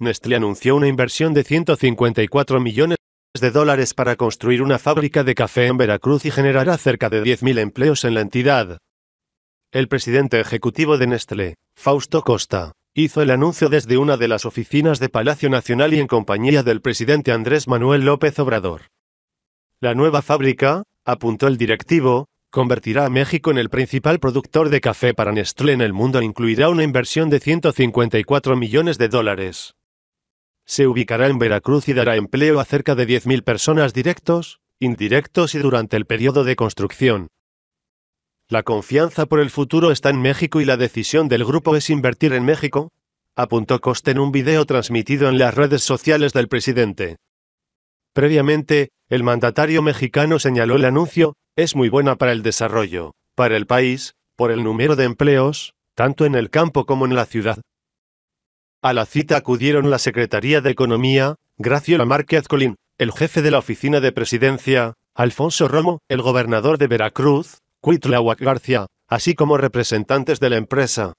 Nestlé anunció una inversión de 154 millones de dólares para construir una fábrica de café en Veracruz y generará cerca de 10.000 empleos en la entidad. El presidente ejecutivo de Nestlé, Fausto Costa, hizo el anuncio desde una de las oficinas de Palacio Nacional y en compañía del presidente Andrés Manuel López Obrador. La nueva fábrica, apuntó el directivo, convertirá a México en el principal productor de café para Nestlé en el mundo e incluirá una inversión de 154 millones de dólares. Se ubicará en Veracruz y dará empleo a cerca de 10.000 personas directos, indirectos y durante el periodo de construcción. La confianza por el futuro está en México y la decisión del grupo es invertir en México, apuntó Coste en un video transmitido en las redes sociales del presidente. Previamente, el mandatario mexicano señaló el anuncio, es muy buena para el desarrollo, para el país, por el número de empleos, tanto en el campo como en la ciudad, a la cita acudieron la Secretaría de Economía, Gracio Márquez Colín, el jefe de la Oficina de Presidencia, Alfonso Romo, el gobernador de Veracruz, Cuitláhuac García, así como representantes de la empresa.